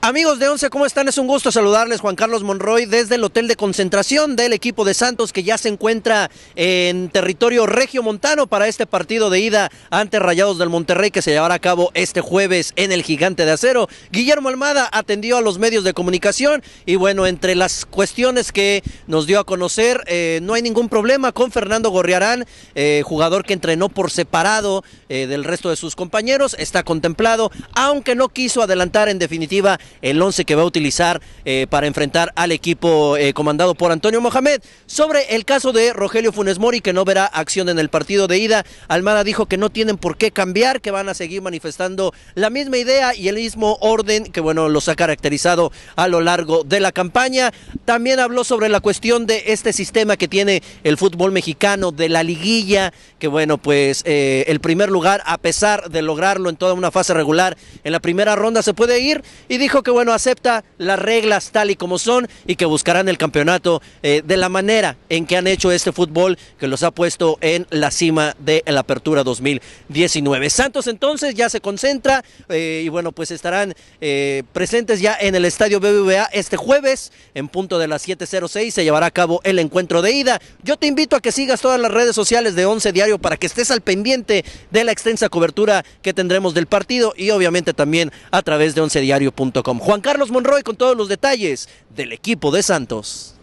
Amigos de Once, ¿cómo están? Es un gusto saludarles Juan Carlos Monroy desde el hotel de concentración del equipo de Santos que ya se encuentra en territorio regio montano para este partido de ida ante Rayados del Monterrey que se llevará a cabo este jueves en el Gigante de Acero. Guillermo Almada atendió a los medios de comunicación y bueno, entre las cuestiones que nos dio a conocer, eh, no hay ningún problema con Fernando Gorriarán, eh, jugador que entrenó por separado eh, del resto de sus compañeros, está contemplado, aunque no quiso adelantar en definitiva el 11 que va a utilizar eh, para enfrentar al equipo eh, comandado por Antonio Mohamed. Sobre el caso de Rogelio Funes Mori, que no verá acción en el partido de ida, Almada dijo que no tienen por qué cambiar, que van a seguir manifestando la misma idea y el mismo orden que, bueno, los ha caracterizado a lo largo de la campaña. También habló sobre la cuestión de este sistema que tiene el fútbol mexicano de la liguilla, que, bueno, pues eh, el primer lugar, a pesar de lograrlo en toda una fase regular, en la primera ronda se puede ir y dijo que bueno, acepta las reglas tal y como son y que buscarán el campeonato eh, de la manera en que han hecho este fútbol que los ha puesto en la cima de la apertura 2019. Santos entonces ya se concentra eh, y bueno, pues estarán eh, presentes ya en el estadio BBVA este jueves en punto de las 7.06 se llevará a cabo el encuentro de ida. Yo te invito a que sigas todas las redes sociales de 11 Diario para que estés al pendiente de la extensa cobertura que tendremos del partido y obviamente también a través de oncediario.com. Juan Carlos Monroy con todos los detalles del equipo de Santos.